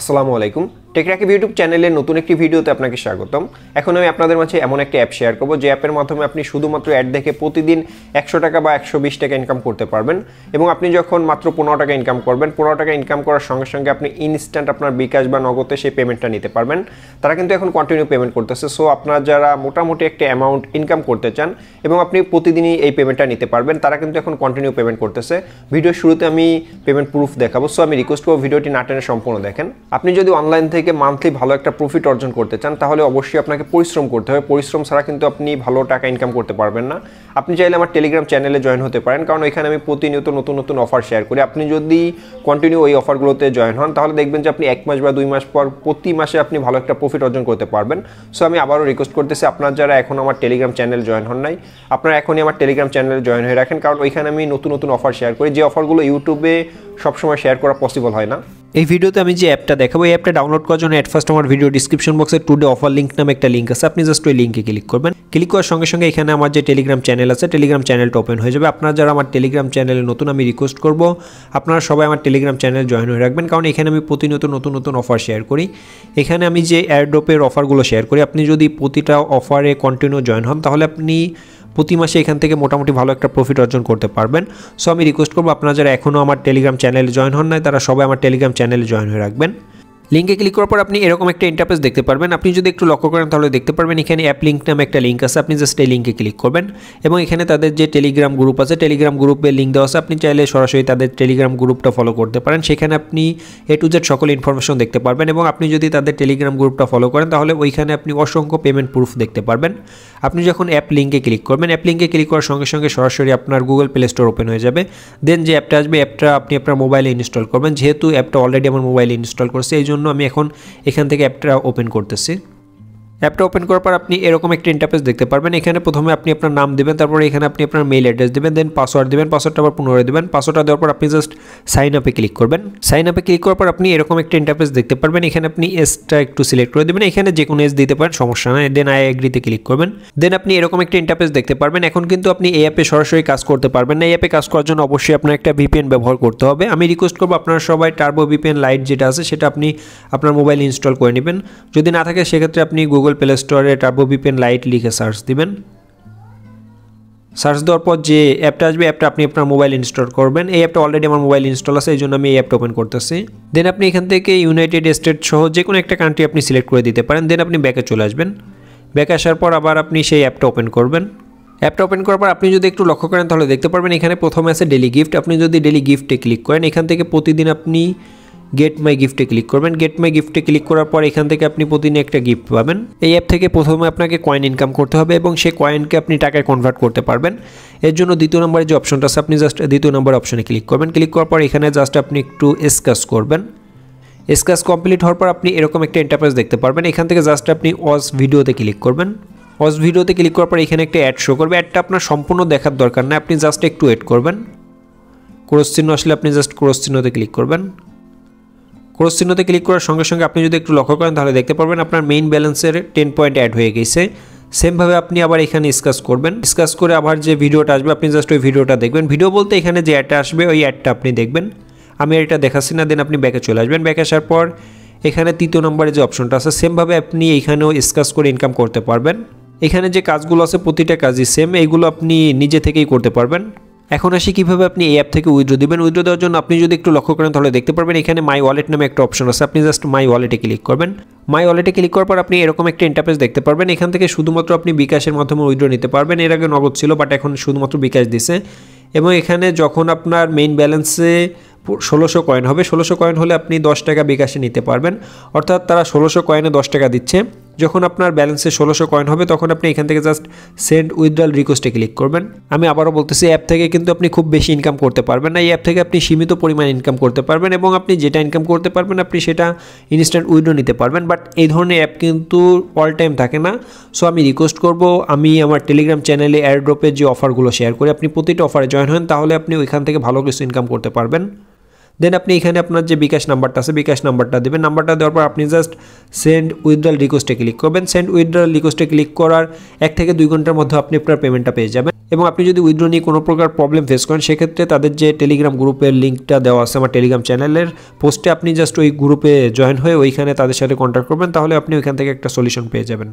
আসসালামু আলাইকুম টেকরাকিব ইউটিউব চ্যানেলের নতুন একটি ভিডিওতে আপনাকে স্বাগতম এখন আমি আপনাদের মাঝে এমন একটি অ্যাপ শেয়ার করবো যে অ্যাপের মাধ্যমে আপনি শুধুমাত্র অ্যাড দেখে প্রতিদিন একশো টাকা বা একশো বিশ টাকা ইনকাম করতে পারবেন এবং আপনি যখন মাত্র পনেরো টাকা ইনকাম করবেন পনেরো টাকা ইনকাম করার সঙ্গে সঙ্গে আপনি ইনস্ট্যান্ট আপনার বিকাশ বা নগদে সেই পেমেন্টটা নিতে পারবেন তারা কিন্তু এখন কন্টিনিউ পেমেন্ট করতেছে সো আপনার যারা মোটামুটি একটা অ্যামাউন্ট ইনকাম করতে চান এবং আপনি প্রতিদিনই এই পেমেন্টটা নিতে পারবেন তারা কিন্তু এখন কন্টিনিউ পেমেন্ট করতেছে ভিডিও শুরুতে আমি পেমেন্ট প্রুফ দেখাবো সো আমি রিকোয়েস্ট করবো ভিডিওটি না টেনে সম্পূর্ণ দেখেন আপনি যদি অনলাইন থেকে থেকে মান্থলি ভালো একটা প্রফিট অর্জন করতে চান তাহলে অবশ্যই আপনাকে পরিশ্রম করতে হবে পরিশ্রম ছাড়া কিন্তু আপনি ভালো টাকা ইনকাম করতে পারবেন না আপনি চাইলে আমার টেলিগ্রাম চ্যানেলে জয়েন হতে পারেন কারণ এখানে আমি প্রতিনিয়ত নতুন নতুন অফার শেয়ার করি আপনি যদি কন্টিনিউ ওই অফারগুলোতে জয়েন হন তাহলে দেখবেন যে আপনি এক মাস বা দুই মাস পর প্রতি মাসে আপনি ভালো একটা প্রফিট অর্জন করতে পারবেন সো আমি আবারও রিকোয়েস্ট করতেছি আপনার যারা এখন আমার টেলিগ্রাম চ্যানেল জয়েন হন নাই আপনারা এখনই আমার টেলিগ্রাম চ্যানেলে জয়েন হয়ে রাখেন কারণ ওইখানে আমি নতুন নতুন অফার শেয়ার করি যে অফারগুলো ইউটিউবে সবসময় শেয়ার করা পসিবল হয় না এই ভিডিওতে আমি যে অ্যাপটা দেখাবো এই অ্যাপটা ডাউনলোড করার জন্য অ্যাট ফার্স্ট আমার ভিডিও ডিসক্রিপশন বক্সে টুডে অফার লিঙ্ক নামে একটা লিঙ্ক আছে আপনি জাস্ট ওই লিঙ্কে ক্লিক করবেন ক্লিক করার সঙ্গে সঙ্গে এখানে আমার যে টেলিগ্রাম চ্যানেল আছে টেলিগ্রাম চ্যানেলটা ওপেন হয়ে যাবে আপনারা যারা আমার টেলিগ্রাম চ্যানেলে নতুন আমি রিকোয়েস্ট করব আপনারা সবাই আমার টেলিগ্রাম চ্যানেল জয়েন হয়ে রাখবেন কারণ এখানে আমি প্রতিনিয়ত নতুন নতুন অফার শেয়ার করি এখানে আমি যে এয়ারড্রপের অফারগুলো শেয়ার করি আপনি যদি প্রতিটা অফারে কন্টিনিউ জয়েন হন তাহলে আপনি প্রতি মাসে এখান থেকে মোটামুটি ভালো একটা প্রফিট অর্জন করতে পারবেন সো আমি রিকোয়েস্ট করবো আপনারা যারা এখনও আমার টেলিগ্রাম চ্যানেলে জয়েন হন নাই তারা সবাই আমার টেলিগ্রাম চ্যানেলে জয়েন হয়ে রাখবেন লিঙ্কে ক্লিক করার পর আপনি এরকম একটা ইন্টারফেস দেখতে পারবেন আপনি যদি একটু লক্ষ্য করেন তাহলে দেখতে পারবেন এখানে অ্যাপ লিঙ্ক নামে একটা লিঙ্ক আছে আপনি জাস্ট এই লিঙ্কে ক্লিক করবেন এবং এখানে তাদের যে টেলিগ্রাম গ্রুপ আছে টেলিগ্রাম গ্রুপে লিঙ্ক দেওয়া আছে আপনি চাইলে সরাসরি তাদের টেলিগ্রাম গ্রুপটা ফলো করতে পারেন সেখানে আপনি এ টু জেড সকল ইনফরমেশন দেখতে পারবেন এবং আপনি যদি তাদের টেলিগ্রাম গ্রুপটা ফলো করেন তাহলে ওইখানে আপনি অসংখ্য পেমেন্ট প্রুফ দেখতে পারবেন আপনি যখন অ্যাপ লিঙ্কে ক্লিক করবেন অ্যাপ লিঙ্কে ক্লিক করার সঙ্গে সঙ্গে সরাসরি আপনার গুগল প্লে স্টোর ওপেন হয়ে যাবে দেন যে অ্যাপটা আসবে অ্যাপটা আপনি আপনার মোবাইলে ইনস্টল করবেন যেহেতু অ্যাপটা অলরেডি আমার মোবাইলে ইনস্টল করছে এই জন্য আমি এখন এখান থেকে অ্যাপটা ওপেন করতেছি অ্যাপটা ওপেন করার পর আপনি এরকম একটি ইন্টারফেস দেখতে পারবেন এখানে প্রথমে আপনি আপনার নাম দেবেন তারপর এখানে আপনি আপনার মেইল অ্যাড্রেস দেবেন দেন পাসওয়ার্ড দেবেন পাসওয়ার্ডটা আবার পুনরায় দেবেন পাসওয়ার্ডটা দেওয়ার পর আপনি জাস্ট সাইন আপে ক্লিক করবেন সাইন আপে ক্লিক করার পর আপনি এরকম একটা ইন্টারফেস দেখতে পারবেন এখানে আপনি এসটা একটু সিলেক্ট করে দেবেন এখানে যে কোনো এস দিতে পারেন সমস্যা নয় দেন আই এগ্রিতে ক্লিক করবেন দেন আপনি এরকম একটা ইন্টারফেস দেখতে পারবেন এখন কিন্তু আপনি এই অ্যাপে সরাসরি কাজ করতে পারবেন না এই অ্যাপে কাজ করার জন্য অবশ্যই আপনার একটা ভিপিএন ব্যবহার করতে হবে আমি রিকোয়েস্ট করবো আপনারা সবাই টার্বো ভিপিএন লাইট যেটা আছে সেটা আপনি আপনার মোবাইল ইনস্টল করে নেবেন যদি না থাকে সেক্ষেত্রে আপনি গুগল গুগল প্লে স্টোরে টার্বো বিপেন লাইট লিখে সার্চ দিবেন সার্চ দেওয়ার পর যে অ্যাপটা আসবে অ্যাপটা আপনি আপনার মোবাইল ইনস্টল করবেন এই অ্যাপটা অলরেডি আমার মোবাইল ইনস্টল আছে এই জন্য আমি এই অ্যাপটা ওপেন করতেছি দেন আপনি এখান থেকে ইউনাইটেড স্টেট সহ যে কোনো একটা কান্ট্রি আপনি সিলেক্ট করে দিতে পারেন দেন আপনি ব্যাকে চলে আসবেন ব্যাকে আসার পর আবার আপনি সেই অ্যাপটা ওপেন করবেন অ্যাপটা ওপেন করার পর আপনি যদি একটু লক্ষ্য করেন তাহলে দেখতে পারবেন এখানে প্রথমে আছে ডেলি গিফট আপনি যদি ডেলি গিফটে ক্লিক করেন এখান থেকে প্রতিদিন আপনি গেট মাই গিফটে ক্লিক করবেন গেট মাই গিফটে ক্লিক করার পর এখান থেকে আপনি প্রতিদিন একটা গিফট পাবেন এই অ্যাপ থেকে প্রথমে আপনাকে কয়েন ইনকাম করতে হবে এবং সেই কয়েনকে আপনি টাকায় কনভার্ট করতে পারবেন এর জন্য দ্বিতীয় নম্বরে যে অপশনটা আছে আপনি জাস্ট দ্বিতীয় নম্বর অপশনে ক্লিক করবেন ক্লিক করার পর এখানে জাস্ট আপনি একটু এসকাস করবেন এসকাস কমপ্লিট হওয়ার পর আপনি এরকম একটা ইন্টারফেস দেখতে পারবেন এখান থেকে জাস্ট আপনি অস ভিডিওতে ক্লিক করবেন অস ভিডিওতে ক্লিক করার পর এখানে একটা অ্যাড শো করবে অ্যাডটা আপনার সম্পূর্ণ দেখার দরকার না আপনি জাস্ট একটু এড করবেন ক্রস চিহ্ন আসলে আপনি জাস্ট ক্রস চিহ্নতে ক্লিক করবেন ক্রস চিহ্নতে ক্লিক করার সঙ্গে সঙ্গে আপনি যদি একটু লক্ষ্য করেন তাহলে দেখতে পারবেন আপনার মেইন ব্যালেন্সের টেন পয়েন্ট অ্যাড হয়ে গেছে সেমভাবে আপনি আবার এখানে ডিসকাস করবেন ডিসকাস করে আবার যে ভিডিওটা আসবে আপনি জাস্ট ওই ভিডিওটা দেখবেন ভিডিও বলতে এখানে যে অ্যাডটা আসবে ওই অ্যাডটা আপনি দেখবেন আমি এটা দেখাচ্ছি না দেন আপনি ব্যাকে চলে আসবেন ব্যাকে আসার পর এখানে তৃতীয় নম্বরে যে অপশনটা আছে সেমভাবে আপনি এখানেও ডিসকাস করে ইনকাম করতে পারবেন এখানে যে কাজগুলো আছে প্রতিটা কাজই সেম এইগুলো আপনি নিজে থেকেই করতে পারবেন এখন আসি কীভাবে আপনি এই অ্যাপ থেকে উইথড্র দেবেন উইথড্র দেওয়ার জন্য আপনি যদি একটু লক্ষ্য করেন তাহলে দেখতে পারবেন এখানে মাই ওয়ালেট নামে একটা অপশন আছে আপনি জাস্ট মাই ওয়ালেটে ক্লিক করবেন মাই ওয়ালেটে ক্লিক করার পর আপনি এরকম একটা ইন্টারফেস দেখতে পারবেন এখান থেকে শুধুমাত্র আপনি বিকাশের মাধ্যমে উইথড্র নিতে পারবেন এর আগে নগদ ছিল বাট এখন শুধুমাত্র বিকাশ দিছে এবং এখানে যখন আপনার মেইন ব্যালেন্সে ষোলোশো কয়েন হবে ষোলোশো কয়েন হলে আপনি দশ টাকা বিকাশে নিতে পারবেন অর্থাৎ তারা ষোলোশো কয়েনে দশ টাকা দিচ্ছে যখন আপনার ব্যালেন্সে ষোলোশো কয়েন হবে তখন আপনি এখান থেকে জাস্ট সেন্ড উইথড্রল রিকোয়েস্টে ক্লিক করবেন আমি আবারও বলতেছি অ্যাপ থেকে কিন্তু আপনি খুব বেশি ইনকাম করতে পারবেন না এই অ্যাপ থেকে আপনি সীমিত পরিমাণ ইনকাম করতে পারবেন এবং আপনি যেটা ইনকাম করতে পারবেন আপনি সেটা ইনস্ট্যান্ট উইড্রো নিতে পারবেন বাট এই ধরনের অ্যাপ কিন্তু অল টাইম থাকে না সো আমি রিকোয়েস্ট করব আমি আমার টেলিগ্রাম চ্যানেলে এয়ারড্রপের যে অফারগুলো শেয়ার করি আপনি প্রতিটা অফারে জয়েন হন তাহলে আপনি ওইখান থেকে ভালো কিছু ইনকাম করতে পারবেন দেন আপনি এখানে আপনার যে বিকাশ নাম্বারটা আছে বিকাশ নাম্বারটা দেবেন নাম্বারটা দেওয়ার পর আপনি জাস্ট সেন্ড উইথড্রল রিকোয়েস্টে ক্লিক করবেন সেন্ড উইথড্রাল রিকোয়েস্টে ক্লিক করার এক থেকে দুই ঘন্টার মধ্যে আপনি আপনার পেমেন্টটা পেয়ে যাবেন এবং আপনি যদি উইথড্র নিয়ে কোনো প্রকার প্রবলেম ফেস করেন সেক্ষেত্রে তাদের যে টেলিগ্রাম গ্রুপের লিঙ্কটা দেওয়া আছে আমার টেলিগ্রাম চ্যানেলের পোস্টে আপনি জাস্ট ওই গ্রুপে জয়েন হয়ে ওইখানে তাদের সাথে কন্ট্যাক্ট করবেন তাহলে আপনি ওইখান থেকে একটা সলিউশন পেয়ে যাবেন